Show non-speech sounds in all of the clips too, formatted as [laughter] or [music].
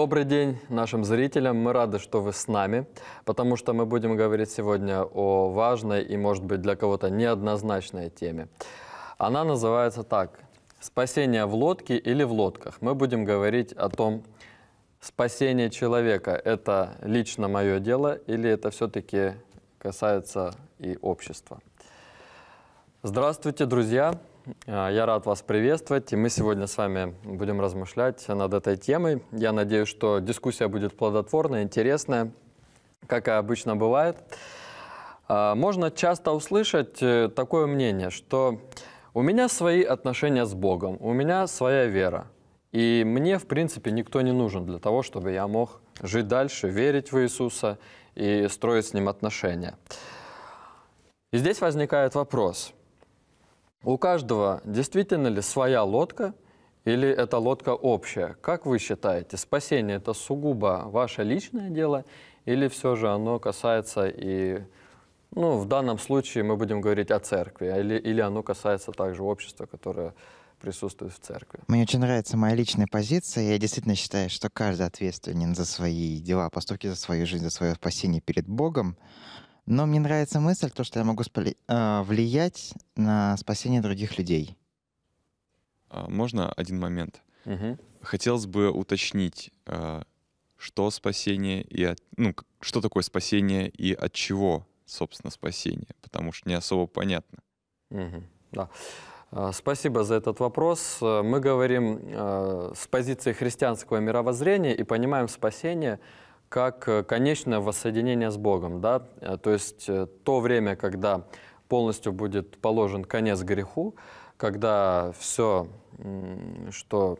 Добрый день нашим зрителям. Мы рады, что вы с нами, потому что мы будем говорить сегодня о важной и, может быть, для кого-то неоднозначной теме. Она называется так «Спасение в лодке или в лодках». Мы будем говорить о том, спасение человека – это лично мое дело или это все-таки касается и общества. Здравствуйте, друзья! А, я рад вас приветствовать, и мы сегодня с вами будем размышлять над этой темой. Я надеюсь, что дискуссия будет плодотворная, интересная, как и обычно бывает. А, можно часто услышать э, такое мнение, что у меня свои отношения с Богом, у меня своя вера, и мне, в принципе, никто не нужен для того, чтобы я мог жить дальше, верить в Иисуса и строить с Ним отношения. И здесь возникает вопрос – у каждого действительно ли своя лодка или эта лодка общая? Как вы считаете, спасение это сугубо ваше личное дело или все же оно касается и, ну, в данном случае мы будем говорить о церкви, а или, или оно касается также общества, которое присутствует в церкви. Мне очень нравится моя личная позиция. Я действительно считаю, что каждый ответственен за свои дела, поступки, за свою жизнь, за свое спасение перед Богом. Но мне нравится мысль, то, что я могу спали, э, а, влиять на спасение других людей. А, можно один момент? Угу. Хотелось бы уточнить, э, что спасение и от, ну, что такое спасение и от чего, собственно, спасение, потому что не особо понятно. Угу, да. Спасибо за этот вопрос. Мы говорим э, с позиции христианского мировоззрения и понимаем спасение – как э, конечное воссоединение с Богом. Да? Э, то есть э, то время, когда полностью будет положен конец греху, когда все, что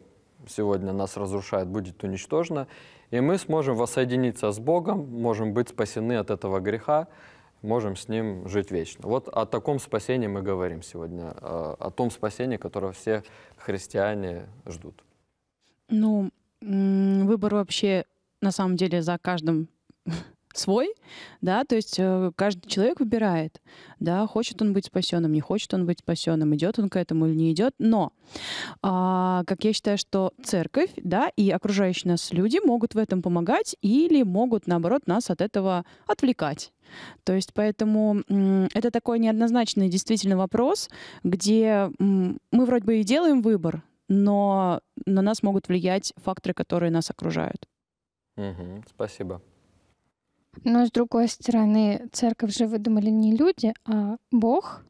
сегодня нас разрушает, будет уничтожено, и мы сможем воссоединиться с Богом, можем быть спасены от этого греха, можем с Ним жить вечно. Вот о таком спасении мы говорим сегодня, о том спасении, которого все христиане ждут. Ну, выбор вообще на самом деле за каждым [laughs] свой, да, то есть э, каждый человек выбирает, да, хочет он быть спасенным, не хочет он быть спасенным, идет он к этому или не идет, но, а, как я считаю, что церковь, да, и окружающие нас люди могут в этом помогать или могут, наоборот, нас от этого отвлекать. То есть поэтому это такой неоднозначный действительно вопрос, где мы вроде бы и делаем выбор, но на нас могут влиять факторы, которые нас окружают. Угу, спасибо. Но с другой стороны, церковь же выдумали не люди, а Бог.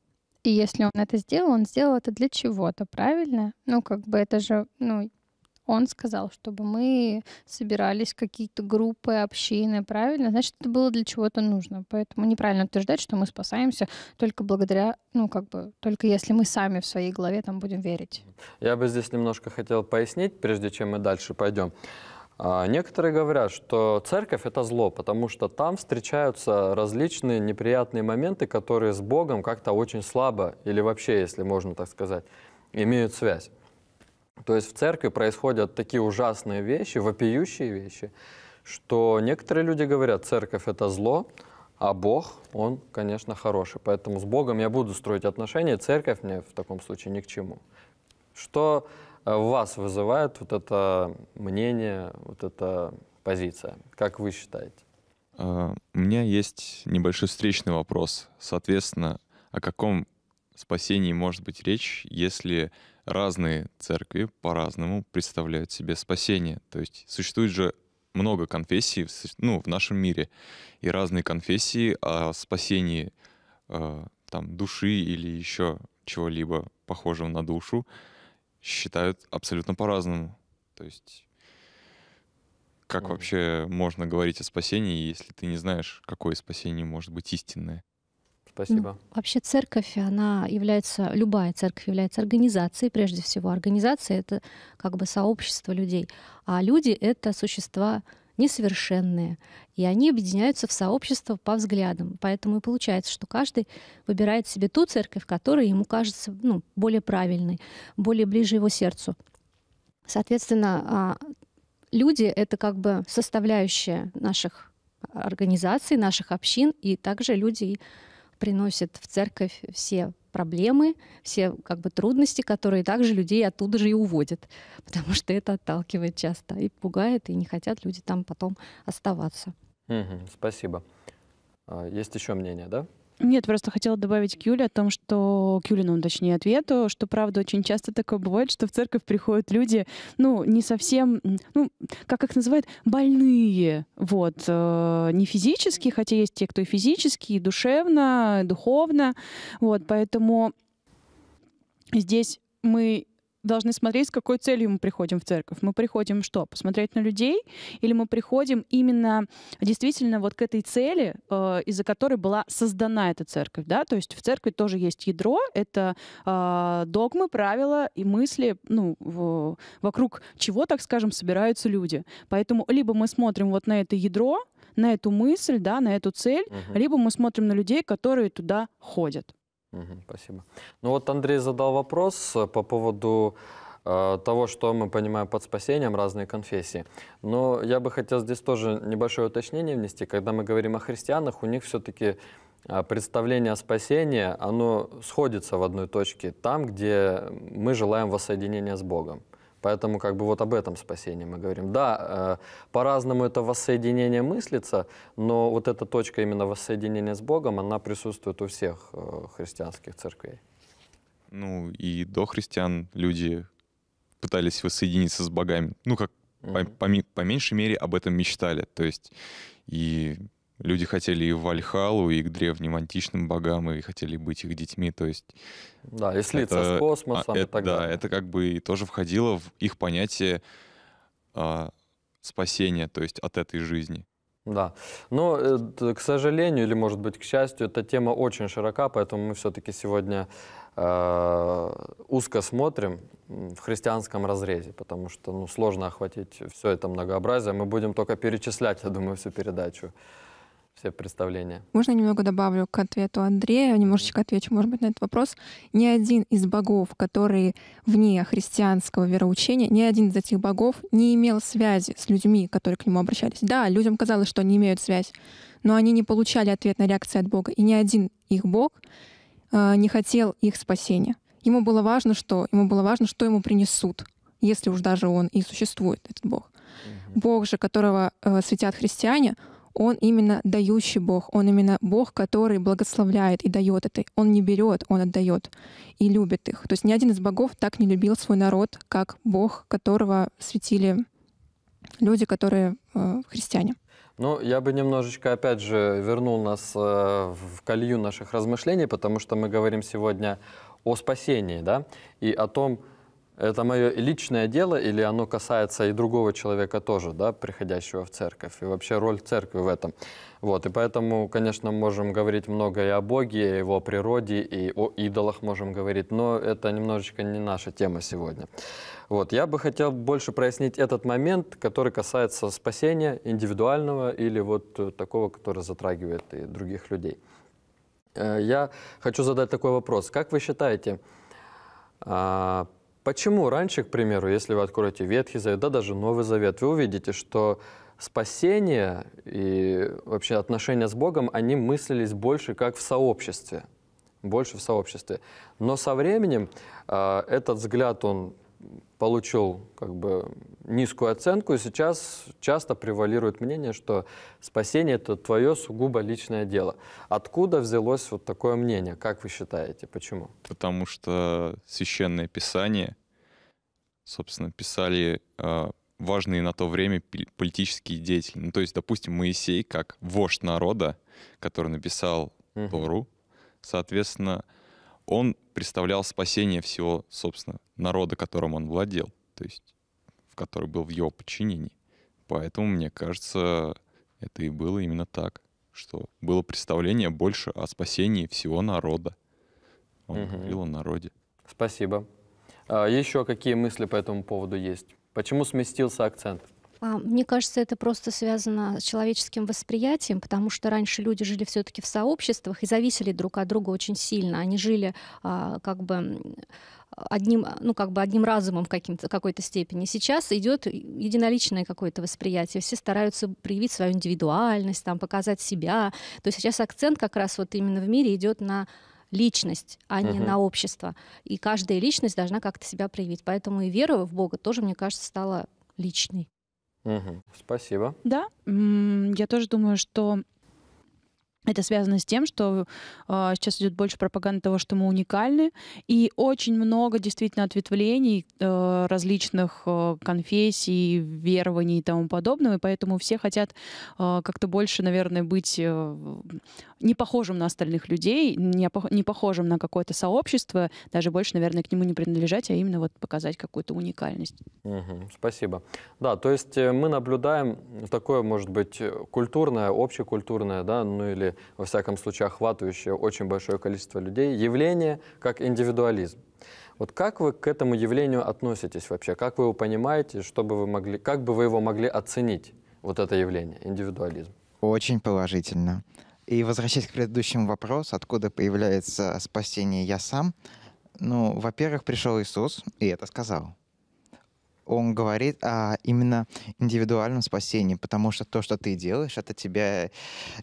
И если он это сделал, он сделал это для чего-то, правильно? Ну, как бы это же, ну, он сказал, чтобы мы собирались какие-то группы, общины, правильно? Значит, это было для чего-то нужно. Поэтому неправильно утверждать, что мы спасаемся только благодаря, ну, как бы, только если мы сами в своей голове там будем верить. Я бы здесь немножко хотел пояснить, прежде чем мы дальше пойдем. А, некоторые говорят, что церковь это зло, потому что там встречаются различные неприятные моменты, которые с Богом как-то очень слабо или вообще, если можно так сказать, имеют связь. То есть в церкви происходят такие ужасные вещи, вопиющие вещи, что некоторые люди говорят, церковь это зло, а Бог, он, конечно, хороший. Поэтому с Богом я буду строить отношения, церковь мне в таком случае ни к чему. Что Э, вас вызывает вот это мнение, вот эта позиция? Как вы считаете? Э, у меня есть небольшой встречный вопрос. Соответственно, о каком спасении может быть речь, если разные церкви по-разному представляют себе спасение? То есть существует же много конфессий ну, в нашем мире, и разные конфессии о спасении э, там, души или еще чего-либо похожего на душу считают абсолютно по-разному. То есть как mm вообще можно говорить о спасении, если ты не знаешь, какое спасение может быть истинное? Спасибо. Ну, вообще церковь, она является, любая церковь является организацией, прежде всего. Организация — это как бы сообщество людей, а люди — это существа несовершенные, и они объединяются в сообщество по взглядам. Поэтому и получается, что каждый выбирает себе ту церковь, которая ему кажется ну, более правильной, более ближе его сердцу. Соответственно, а, люди — это как бы составляющая наших организаций, наших общин, и также люди приносят в церковь все проблемы, все как бы трудности, которые также людей оттуда же и уводят, [laughs] потому что это отталкивает часто и пугает, и не хотят люди там потом оставаться. Угу, спасибо. А, есть еще мнение, да? Нет, просто хотела добавить к Юле о том, что к Юлину, точнее, ответу, что правда очень часто такое бывает, что в церковь приходят люди, ну, не совсем, ну, как их называют, больные, вот, э, не физически, хотя есть те, кто и физически, и душевно, и духовно, вот, поэтому здесь мы должны смотреть, с какой целью мы приходим в церковь. Мы приходим что? Посмотреть на людей? Или мы приходим именно действительно вот к этой цели, э, из-за которой была создана эта церковь? Да? То есть в церкви тоже есть ядро, это э, догмы, правила и мысли, ну, в, вокруг чего, так скажем, собираются люди. Поэтому либо мы смотрим вот на это ядро, на эту мысль, да, на эту цель, угу. либо мы смотрим на людей, которые туда ходят. Угу, спасибо. Ну вот Андрей задал вопрос э, по поводу э, того, что мы понимаем под спасением, разные конфессии. Но я бы хотел здесь тоже небольшое уточнение внести. Когда мы говорим о христианах, у них все-таки э, представление о спасении, оно сходится в одной точке, там, где мы желаем воссоединения с Богом. Поэтому как бы вот об этом спасении мы говорим. Да, э, по-разному это воссоединение мыслится, но вот эта точка именно воссоединения с Богом, она присутствует у всех э, христианских церквей. Ну и до христиан люди пытались воссоединиться с богами. Ну как, угу. по, по, по меньшей мере, об этом мечтали. То есть и Люди хотели и в Вальхалу, и к древним античным богам, и хотели быть их детьми, то есть... Да, и слиться это, с а, космосом это, и э, так да, далее. Да, это как бы и тоже входило в их понятие а, спасения, то есть от этой жизни. Да. Но, э, к сожалению, или, может быть, к счастью, эта тема очень широка, поэтому мы все-таки сегодня э, узко смотрим в христианском разрезе, потому что ну, сложно охватить все это многообразие. Мы будем только перечислять, я думаю, всю передачу все представления. Можно немного добавлю к ответу Андрея, немножечко отвечу, может быть, на этот вопрос. Ни один из богов, которые вне христианского вероучения, ни один из этих богов не имел связи с людьми, которые к нему обращались. Да, людям казалось, что они имеют связь, но они не получали ответ на реакции от Бога, и ни один их бог э, не хотел их спасения. Ему было важно, что ему было важно, что ему принесут, если уж даже он и существует этот Бог. Бог же, которого э, светят христиане, он именно дающий Бог, Он именно Бог, который благословляет и дает это. Он не берет, Он отдает и любит их. То есть ни один из богов так не любил свой народ, как Бог, которого светили люди, которые э, христиане. Ну, я бы немножечко, опять же, вернул нас э, в колею наших размышлений, потому что мы говорим сегодня о спасении, да, и о том, это мое личное дело или оно касается и другого человека тоже, да, приходящего в церковь, и вообще роль церкви в этом. Вот, и поэтому, конечно, можем говорить много и о Боге, и о его природе, и о идолах можем говорить, но это немножечко не наша тема сегодня. Вот, я бы хотел больше прояснить этот момент, который касается спасения индивидуального или вот э, такого, который затрагивает и других людей. Э, я хочу задать такой вопрос. Как вы считаете, а, Почему раньше, к примеру, если вы откроете Ветхий Завет, да даже Новый Завет, вы увидите, что спасение и вообще отношения с Богом, они мыслились больше как в сообществе, больше в сообществе. Но со временем э, этот взгляд, он получил как бы низкую оценку, и сейчас часто превалирует мнение, что спасение – это твое сугубо личное дело. Откуда взялось вот такое мнение? Как вы считаете? Почему? Потому что Священное Писание, собственно, писали э, важные на то время политические деятели. Ну, то есть, допустим, Моисей, как вождь народа, который написал угу. соответственно, он представлял спасение всего, собственно, народа, которым он владел, то есть в который был в его подчинении. Поэтому, мне кажется, это и было именно так, что было представление больше о спасении всего народа. Он угу. говорил о народе. Спасибо. А еще какие мысли по этому поводу есть? Почему сместился акцент? А, мне кажется, это просто связано с человеческим восприятием, потому что раньше люди жили все-таки в сообществах и зависели друг от друга очень сильно. Они жили а, как бы одним, ну, как бы одним разумом в какой-то степени. Сейчас идет единоличное какое-то восприятие. Все стараются проявить свою индивидуальность, там, показать себя. То есть сейчас акцент как раз вот именно в мире идет на личность, а не угу. на общество. И каждая личность должна как-то себя проявить. Поэтому и вера в Бога тоже, мне кажется, стала личной. Угу. Спасибо. Да, я тоже думаю, что это связано с тем, что э, сейчас идет больше пропаганда того, что мы уникальны, и очень много действительно ответвлений э, различных э, конфессий, верований и тому подобного, и поэтому все хотят э, как-то больше, наверное, быть э, не похожим на остальных людей, не, не похожим на какое-то сообщество, даже больше, наверное, к нему не принадлежать, а именно вот показать какую-то уникальность. Угу, спасибо. Да, то есть э, мы наблюдаем такое, может быть, э, культурное, общекультурное, да, ну или, во всяком случае, охватывающее очень большое количество людей явление как индивидуализм. Вот как вы к этому явлению относитесь вообще? Как вы его понимаете? Что бы вы могли, как бы вы его могли оценить, вот это явление, индивидуализм? Очень положительно. И возвращаясь к предыдущему вопросу, откуда появляется спасение «я сам», ну, во-первых, пришел Иисус и это сказал. Он говорит о именно индивидуальном спасении, потому что то, что ты делаешь, это тебя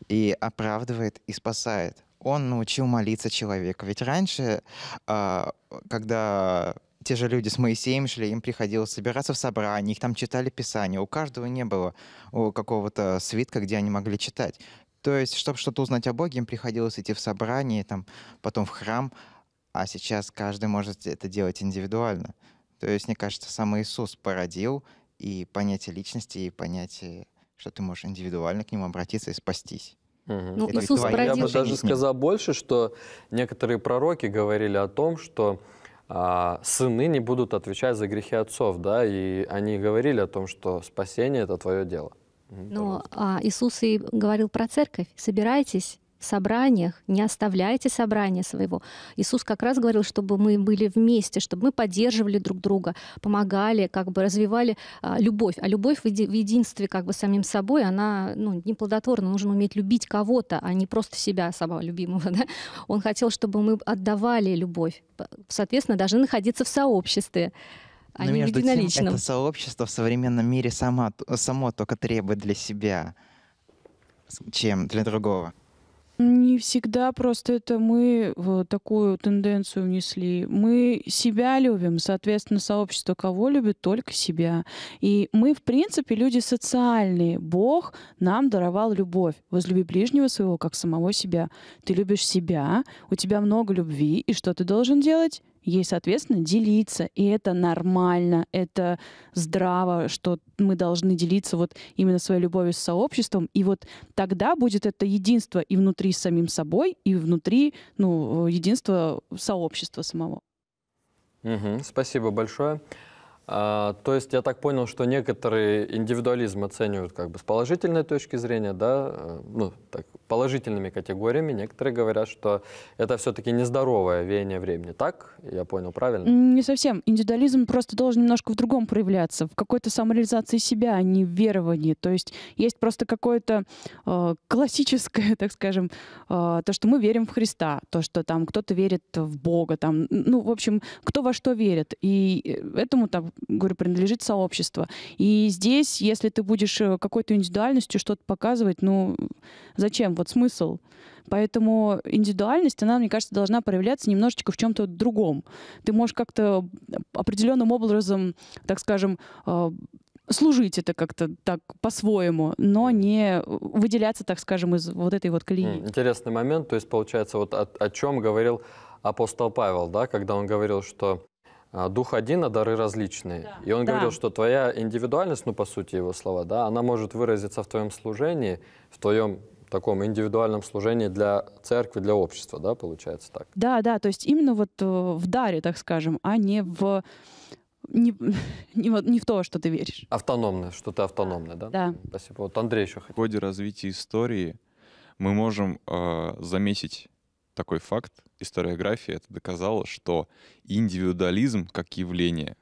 и оправдывает, и спасает. Он научил молиться человека. Ведь раньше, а, когда те же люди с Моисеем шли, им приходилось собираться в собрании, их там читали Писание. У каждого не было какого-то свитка, где они могли читать. То есть, чтобы что-то узнать о Боге, им приходилось идти в собрание, там, потом в храм, а сейчас каждый может это делать индивидуально. То есть, мне кажется, сам Иисус породил и понятие личности, и понятие, что ты можешь индивидуально к нему обратиться и спастись. Угу. Ну, Иисус Иисус породил. Я бы даже сказал больше, что некоторые пророки говорили о том, что а, сыны не будут отвечать за грехи отцов, да, и они говорили о том, что спасение это твое дело. Но а, Иисус и говорил про церковь. Собирайтесь в собраниях, не оставляйте собрания своего. Иисус как раз говорил, чтобы мы были вместе, чтобы мы поддерживали друг друга, помогали, как бы развивали а, любовь. А любовь в, еди- в единстве как бы самим собой, она ну, неплодотворна. Нужно уметь любить кого-то, а не просто себя, самого любимого. [laughs] Да? Он хотел, чтобы мы отдавали любовь. Соответственно, должны находиться в сообществе они Но между единоличным. Тем, это сообщество в современном мире само, само только требует для себя, чем для другого. Не всегда просто это мы э, такую тенденцию внесли. Мы себя любим, соответственно, сообщество кого любит, только себя. И мы, в принципе, люди социальные. Бог нам даровал любовь. Возлюби ближнего своего, как самого себя. Ты любишь себя, у тебя много любви, и что ты должен делать? ей, соответственно, делиться. И это нормально, это здраво, что мы должны делиться вот именно своей любовью с сообществом. И вот тогда будет это единство и внутри самим собой, и внутри ну, э, единство сообщества самого. Угу, спасибо большое. А, то есть я так понял, что некоторые индивидуализм оценивают как бы с положительной точки зрения, да, ну, так, положительными категориями. Некоторые говорят, что это все-таки нездоровое веяние времени. Так я понял правильно? Не совсем. Индивидуализм просто должен немножко в другом проявляться, в какой-то самореализации себя, а не в веровании. То есть есть просто какое-то э, классическое, [laughs] так скажем, э, то, что мы верим в Христа, то, что там кто-то верит в Бога, там, ну, в общем, кто во что верит. И э, этому там говорю, принадлежит сообщество. И здесь, если ты будешь э, какой-то индивидуальностью что-то показывать, ну зачем? Вот смысл. Поэтому индивидуальность, она, мне кажется, должна проявляться немножечко в чем-то другом. Ты можешь как-то определенным образом, так скажем, а, служить это как-то так по-своему, но не выделяться, так скажем, из вот этой вот колеи. Интересный момент, то есть получается вот о, о чем говорил апостол Павел, да, когда он говорил, что а, дух один, а дары различные. Да. И он да. говорил, что твоя индивидуальность, ну, по сути, его слова, да, она может выразиться в твоем служении, в твоем таком индивидуальном служении для церкви, для общества, да, получается так? Да, да, то есть именно вот э, в даре, так скажем, а не в не, [laughs] не, не в то, что ты веришь. Автономное, что ты автономное, да? Да. Спасибо. Вот Андрей еще хотел. В ходе развития истории мы можем э, заметить такой факт, историография это доказала, что индивидуализм как явление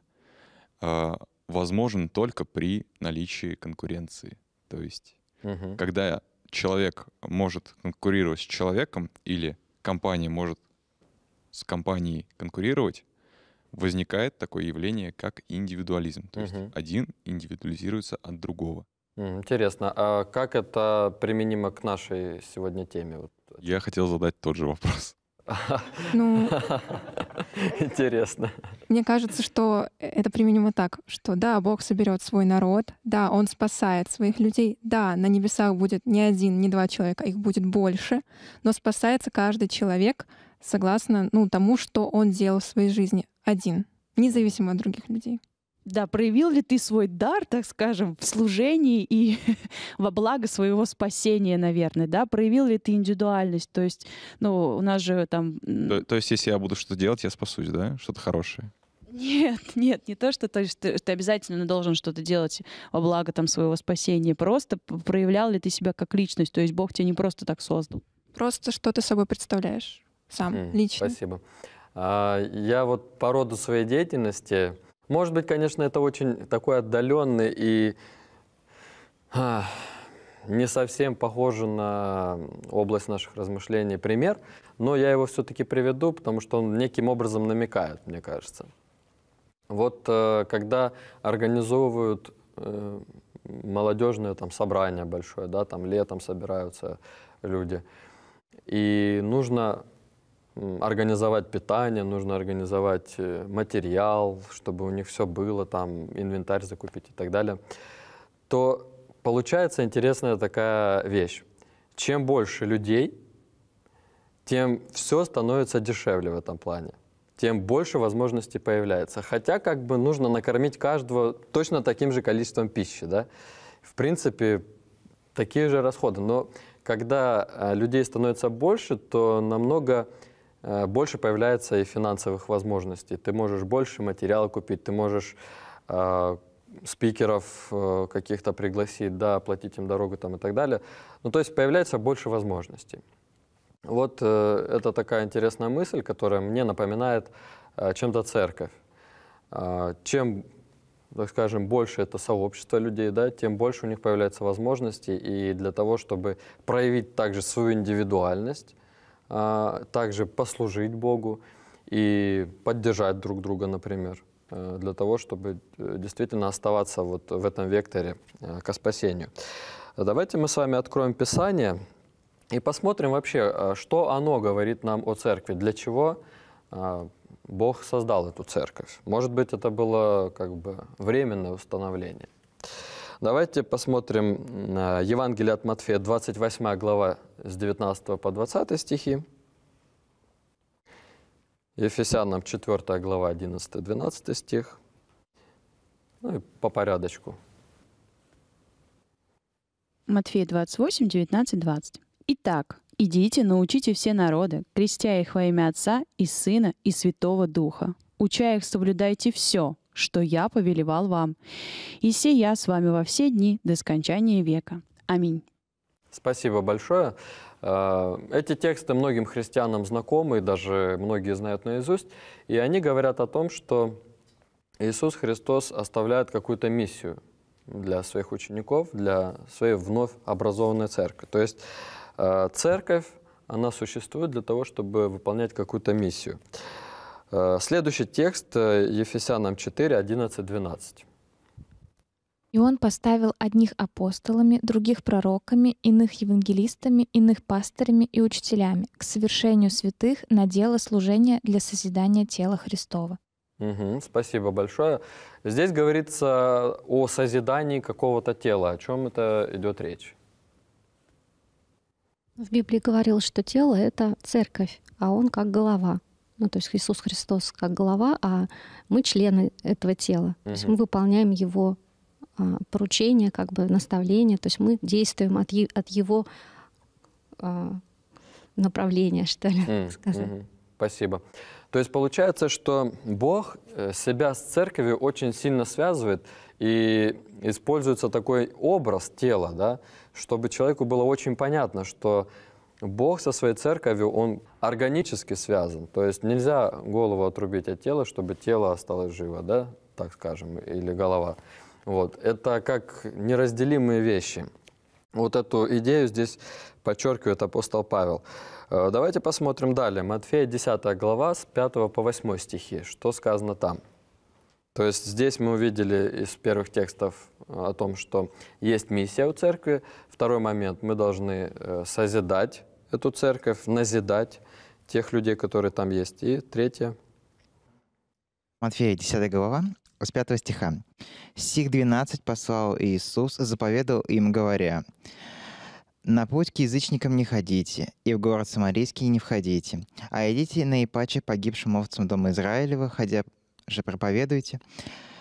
э, возможен только при наличии конкуренции. То есть, угу. когда человек может конкурировать с человеком или компания может с компанией конкурировать, возникает такое явление, как индивидуализм. То угу. есть один индивидуализируется от другого. Интересно, а как это применимо к нашей сегодня теме? Я хотел задать тот же вопрос. Ну, [laughs] Интересно. Мне кажется, что это применимо так, что да, Бог соберет свой народ, да, Он спасает своих людей, да, на небесах будет не один, не два человека, их будет больше, но спасается каждый человек согласно ну, тому, что он делал в своей жизни один, независимо от других людей. Да, проявил ли ты свой дар, так скажем, в служении и [laughs] во благо своего спасения, наверное, да? Проявил ли ты индивидуальность? То есть, ну, у нас же там... То, то есть, если я буду что-то делать, я спасусь, да? Что-то хорошее? Нет, нет, не то, что то есть ты, ты обязательно должен что-то делать во благо там своего спасения. Просто проявлял ли ты себя как личность? То есть Бог тебя не просто так создал. Просто что ты собой представляешь сам, mm, лично. Спасибо. А, я вот по роду своей деятельности может быть, конечно, это очень такой отдаленный и а, не совсем похожий на область наших размышлений пример, но я его все-таки приведу, потому что он неким образом намекает, мне кажется. Вот э, когда организовывают э, молодежное там собрание большое, да, там летом собираются люди, и нужно организовать питание, нужно организовать э, материал, чтобы у них все было, там инвентарь закупить и так далее, то получается интересная такая вещь. Чем больше людей, тем все становится дешевле в этом плане тем больше возможностей появляется. Хотя как бы нужно накормить каждого точно таким же количеством пищи. Да? В принципе, такие же расходы. Но когда а, людей становится больше, то намного Э, больше появляется и финансовых возможностей. Ты можешь больше материала купить, ты можешь э, спикеров э, каких-то пригласить, да, оплатить им дорогу там и так далее. Ну, то есть появляется больше возможностей. Вот э, это такая интересная мысль, которая мне напоминает э, чем-то церковь. Э, чем, так скажем, больше это сообщество людей, да, тем больше у них появляется возможностей и для того, чтобы проявить также свою индивидуальность, а, также послужить Богу и поддержать друг друга, например, э, для того, чтобы э, действительно оставаться вот в этом векторе э, к спасению. Давайте мы с вами откроем Писание и посмотрим вообще, что оно говорит нам о церкви, для чего Бог создал эту церковь. Может быть, это было как бы временное установление. Давайте посмотрим на э, Евангелие от Матфея, 28 глава, с 19 по 20 стихи. Ефесянам 4 глава, 11-12 стих. Ну и по порядочку. Матфея 28, 19, 20. «Итак, идите, научите все народы, крестя их во имя Отца и Сына и Святого Духа. Уча их, соблюдайте все, что я повелевал вам. И се я с вами во все дни до скончания века. Аминь. Спасибо большое. А, эти тексты многим христианам знакомы, даже многие знают наизусть, и они говорят о том, что Иисус Христос оставляет какую-то миссию для своих учеников, для своей вновь образованной церкви. То есть а, церковь, она существует для того, чтобы выполнять какую-то миссию. Э, следующий текст э, Ефесянам 4, 11, 12. И он поставил одних апостолами, других пророками, иных евангелистами, иных пастырями и учителями к совершению святых на дело служения для созидания тела Христова. Угу, спасибо большое. Здесь говорится о созидании какого-то тела. О чем это идет речь? В Библии говорилось, что тело — это церковь, а он как голова. Ну, то есть Иисус Христос как глава, а мы члены этого тела. Угу. То есть мы выполняем его а, поручение, как бы наставления. то есть мы действуем от, от его а, направления, [laughs] что ли, mm, сказать. Угу. Спасибо. То есть получается, что Бог э, себя с церковью очень сильно связывает, и используется такой образ тела, да, чтобы человеку было очень понятно, что Бог со своей церковью, он органически связан. То есть нельзя голову отрубить от тела, чтобы тело осталось живо, да, так скажем, или голова. Вот. Это как неразделимые вещи. Вот эту идею здесь подчеркивает апостол Павел. Э, давайте посмотрим далее. Матфея 10 глава с 5 по 8 стихи. Что сказано там? То есть здесь мы увидели из первых текстов э, о том, что есть миссия у церкви. Второй момент, мы должны э, созидать эту церковь, назидать тех людей, которые там есть. И третье. Матфея, 10 глава, с 5 стиха. «Стих 12 послал Иисус, заповедал им, говоря, «На путь к язычникам не ходите, и в город Самарийский не входите, а идите наипаче погибшим овцам дома Израилева, ходя же проповедуете,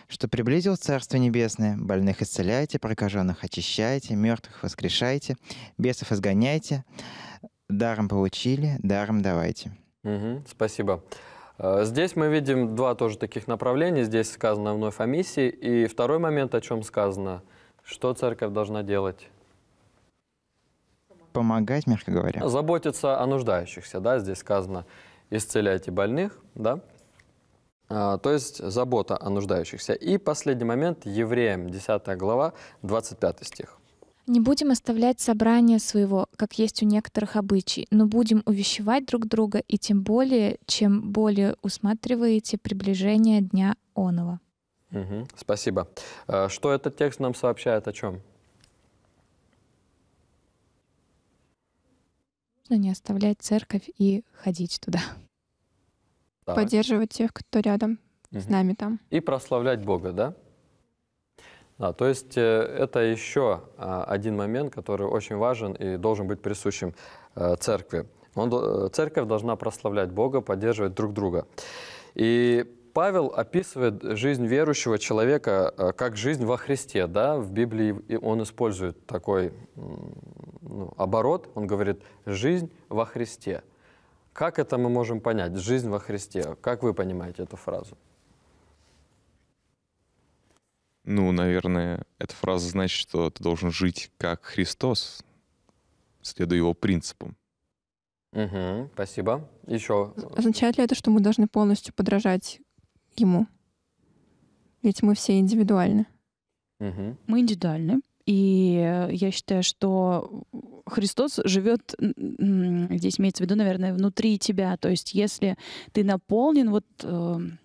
что приблизил Царство Небесное, больных исцеляйте, прокаженных очищайте, мертвых воскрешайте, бесов изгоняйте, даром получили, даром давайте». Угу, спасибо. Э, здесь мы видим два тоже таких направления. Здесь сказано вновь о миссии. И второй момент, о чем сказано. Что церковь должна делать? Помогать, мягко говоря. Заботиться о нуждающихся, да, здесь сказано. Исцеляйте больных, да. А, то есть забота о нуждающихся. И последний момент, Евреям, 10 глава, 25 стих. «Не будем оставлять собрание своего, как есть у некоторых обычай, но будем увещевать друг друга, и тем более, чем более усматриваете приближение дня Онова. Угу, спасибо. А, что этот текст нам сообщает о чем? Нужно не оставлять церковь и ходить туда. Давай. Поддерживать тех, кто рядом угу. с нами там. И прославлять Бога, да? Да, то есть э, это еще а, один момент, который очень важен и должен быть присущим э, церкви. Он, э, церковь должна прославлять Бога, поддерживать друг друга. И Павел описывает жизнь верующего человека как жизнь во Христе. Да? В Библии он использует такой ну, оборот, он говорит «жизнь во Христе». Как это мы можем понять? Жизнь во Христе. Как вы понимаете эту фразу? Ну, наверное, эта фраза значит, что ты должен жить как Христос, следуя его принципам. Угу, спасибо. Еще. Означает ли это, что мы должны полностью подражать ему? Ведь мы все индивидуальны. Угу. Мы индивидуальны. И я считаю, что Христос живет, здесь имеется в виду, наверное, внутри тебя. То есть если ты наполнен вот эм,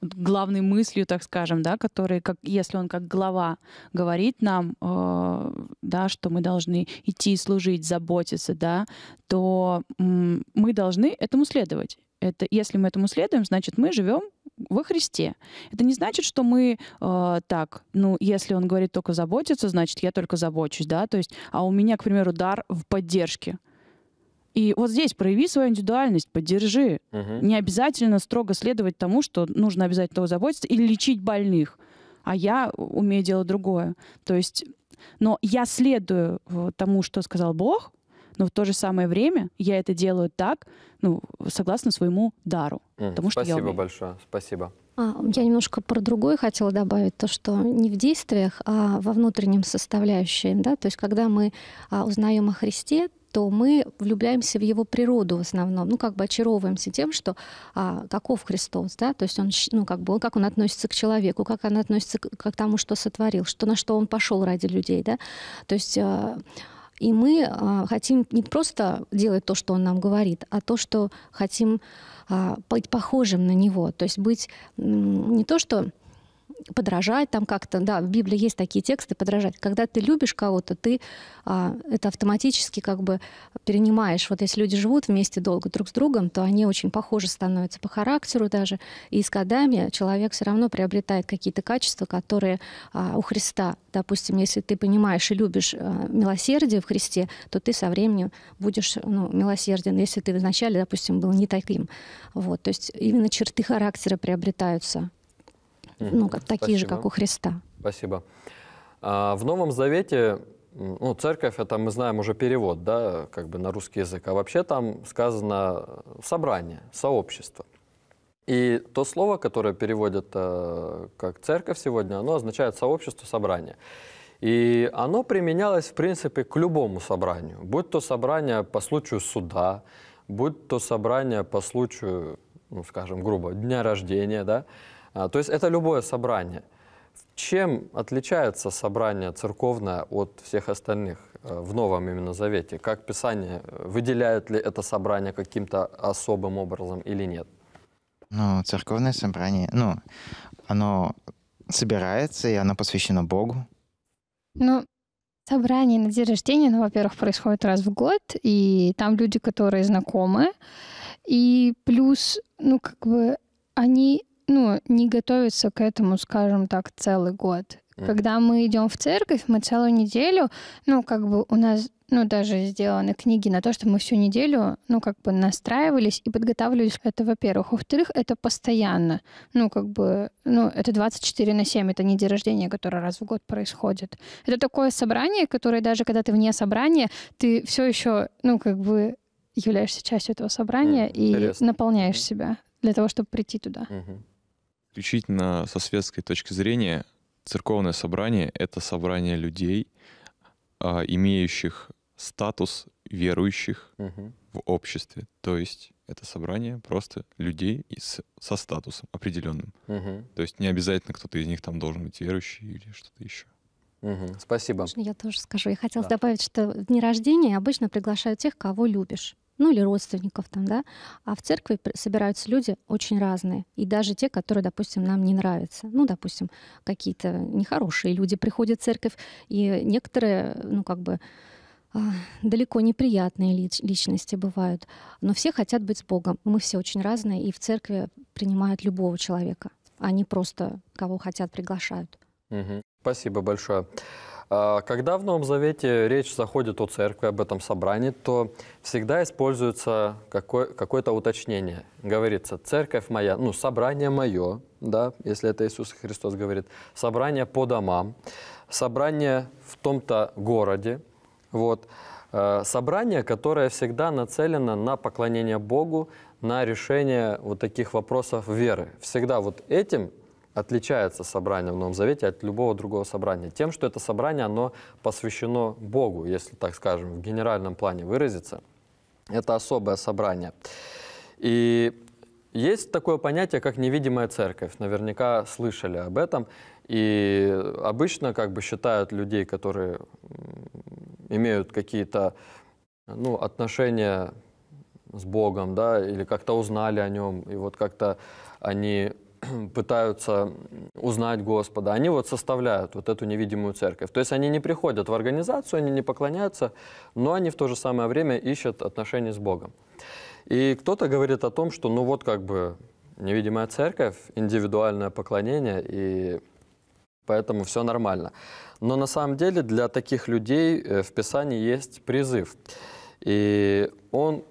главной мыслью, так скажем, да, который, как, если он как глава говорит нам, э, да, что мы должны идти служить, заботиться, да, то э, мы должны этому следовать. Это, если мы этому следуем, значит, мы живем во Христе. Это не значит, что мы э, так, ну, если он говорит только заботиться, значит, я только забочусь, да, то есть, а у меня, к примеру, дар в поддержке. И вот здесь прояви свою индивидуальность, поддержи. Угу. Не обязательно строго следовать тому, что нужно обязательно заботиться или лечить больных. А я умею делать другое. То есть, но я следую э, тому, что сказал Бог, но в то же самое время я это делаю так, ну, согласно своему дару. Mm, потому что я умею. большое, спасибо. А, я немножко про другое хотела добавить, то, что не в действиях, а во внутреннем составляющем, Да? То есть когда мы а, узнаем о Христе, то мы влюбляемся в его природу в основном, ну как бы очаровываемся тем, что а, каков Христос, да, то есть он, ну как бы, как он относится к человеку, как он относится к, к тому, что сотворил, что на что он пошел ради людей, да, то есть а, и мы а, хотим не просто делать то, что он нам говорит, а то, что хотим а, быть похожим на него. То есть быть не то, что подражать там как-то. Да, в Библии есть такие тексты, подражать. Когда ты любишь кого-то, ты а, это автоматически как бы перенимаешь. Вот если люди живут вместе долго друг с другом, то они очень похожи становятся по характеру даже. И с годами человек все равно приобретает какие-то качества, которые а, у Христа. Допустим, если ты понимаешь и любишь а, милосердие в Христе, то ты со временем будешь ну, милосерден, если ты вначале, допустим, был не таким. Вот. То есть именно черты характера приобретаются ну, как, такие Спасибо. же, как у Христа. Спасибо. А, в Новом Завете, ну, церковь, это мы знаем уже перевод, да, как бы на русский язык, а вообще там сказано собрание, сообщество. И то слово, которое переводят э, как церковь сегодня, оно означает сообщество, собрание. И оно применялось, в принципе, к любому собранию. Будь то собрание по случаю суда, будь то собрание по случаю, ну, скажем, грубо, дня рождения, да, а, то есть это любое собрание. Чем отличается собрание церковное от всех остальных э, в Новом именно Завете? Как Писание, э, выделяет ли это собрание каким-то особым образом или нет? Ну, церковное собрание, ну, оно собирается, и оно посвящено Богу. Ну, собрание на день рождения, ну, во-первых, происходит раз в год, и там люди, которые знакомы, и плюс, ну, как бы, они ну, не готовится к этому, скажем так, целый год. Mm. Когда мы идем в церковь, мы целую неделю, ну, как бы у нас, ну, даже сделаны книги на то, что мы всю неделю, ну, как бы настраивались и подготавливались. Это, во-первых. Во-вторых, это постоянно. Ну, как бы, ну, это 24 на 7, это не день рождения, который раз в год происходит. Это такое собрание, которое даже когда ты вне собрания, ты все еще, ну, как бы являешься частью этого собрания mm, и интересно. наполняешь себя для того, чтобы прийти туда. Mm-hmm. Исключительно со светской точки зрения церковное собрание — это собрание людей, а, имеющих статус верующих угу. в обществе. То есть это собрание просто людей из, со статусом определенным. Угу. То есть не обязательно кто-то из них там должен быть верующий или что-то еще. Угу. Спасибо. Я тоже скажу. Я хотела да. добавить, что в дни рождения обычно приглашают тех, кого любишь ну или родственников там, да. А в церкви собираются люди очень разные. И даже те, которые, допустим, нам не нравятся. Ну, допустим, какие-то нехорошие люди приходят в церковь, и некоторые, ну, как бы а, далеко неприятные личности бывают, но все хотят быть с Богом. Мы все очень разные, и в церкви принимают любого человека, а не просто кого хотят приглашают. Угу. Спасибо большое. А, когда в Новом Завете речь заходит о церкви, об этом собрании, то всегда используется какое- то уточнение. Говорится, церковь моя, ну, собрание мое, да, если это Иисус Христос говорит, собрание по домам, собрание в том-то городе, вот, а, собрание, которое всегда нацелено на поклонение Богу, на решение вот таких вопросов веры. Всегда вот этим отличается собрание в Новом Завете от любого другого собрания? Тем, что это собрание, оно посвящено Богу, если, так скажем, в генеральном плане выразиться. Это особое собрание. И есть такое понятие, как невидимая церковь. Наверняка слышали об этом. И обычно как бы считают людей, которые имеют какие-то ну, отношения с Богом, да, или как-то узнали о нем, и вот как-то они [clears throat] пытаются узнать Господа, они вот составляют вот эту невидимую церковь. То есть они не приходят в организацию, они не поклоняются, но они в то же самое время ищут отношения с Богом. И кто-то говорит о том, что ну вот как бы невидимая церковь, индивидуальное поклонение, и поэтому все нормально. Но на самом деле для таких людей э, в Писании есть призыв. И он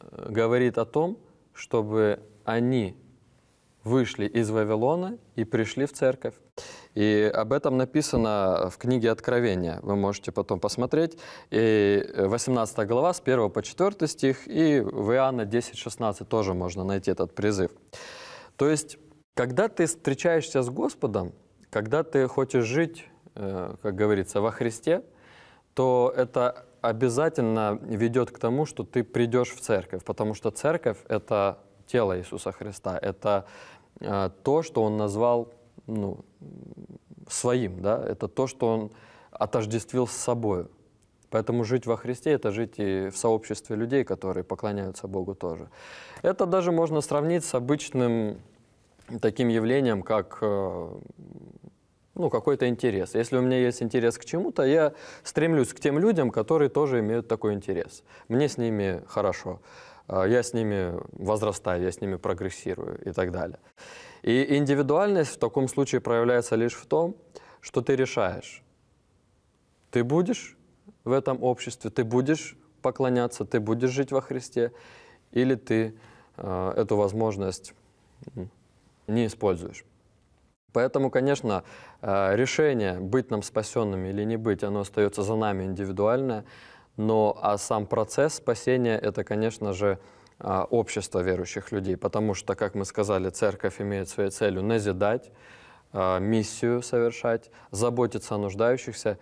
э, говорит о том, чтобы они вышли из Вавилона и пришли в церковь. И об этом написано в книге Откровения. Вы можете потом посмотреть. И 18 глава с 1 по 4 стих, и в Иоанна 10.16 тоже можно найти этот призыв. То есть, когда ты встречаешься с Господом, когда ты хочешь жить, э, как говорится, во Христе, то это обязательно ведет к тому, что ты придешь в церковь, потому что церковь – это тело Иисуса Христа. Это э, то, что он назвал ну, своим, да? это то, что он отождествил с собой. Поэтому жить во Христе – это жить и в сообществе людей, которые поклоняются Богу тоже. Это даже можно сравнить с обычным таким явлением, как э, ну, какой-то интерес. Если у меня есть интерес к чему-то, я стремлюсь к тем людям, которые тоже имеют такой интерес. Мне с ними хорошо. А, я с ними возрастаю, я с ними прогрессирую и так далее. И индивидуальность в таком случае проявляется лишь в том, что ты решаешь. Ты будешь в этом обществе, ты будешь поклоняться, ты будешь жить во Христе, или ты э, эту возможность не используешь. Поэтому, конечно, а, решение быть нам спасенными или не быть, оно остается за нами индивидуальное, но а сам процесс спасения – это, конечно же, а, общество верующих людей, потому что, как мы сказали, церковь имеет своей целью назидать, а, миссию совершать, заботиться о нуждающихся.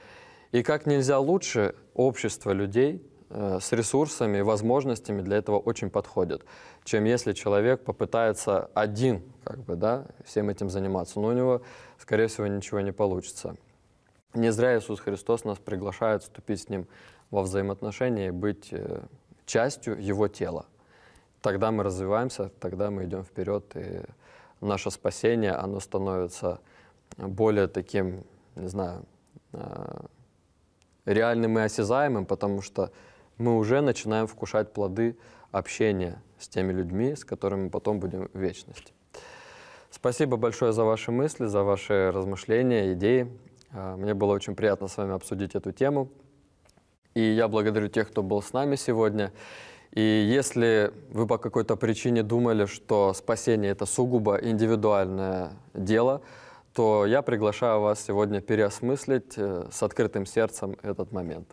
И как нельзя лучше общество людей э, с ресурсами и возможностями для этого очень подходит, чем если человек попытается один как бы, да, всем этим заниматься. Но у него, скорее всего, ничего не получится. Не зря Иисус Христос нас приглашает вступить с Ним во взаимоотношении, быть э, частью его тела. Тогда мы развиваемся, тогда мы идем вперед, и наше спасение, оно становится более таким, не знаю, э, реальным и осязаемым, потому что мы уже начинаем вкушать плоды общения с теми людьми, с которыми потом будем в вечности. Спасибо большое за ваши мысли, за ваши размышления, идеи. Э, мне было очень приятно с вами обсудить эту тему. И я благодарю тех, кто был с нами сегодня. И если вы по какой-то причине думали, что спасение – это сугубо индивидуальное дело, то я приглашаю вас сегодня переосмыслить э, с открытым сердцем этот момент.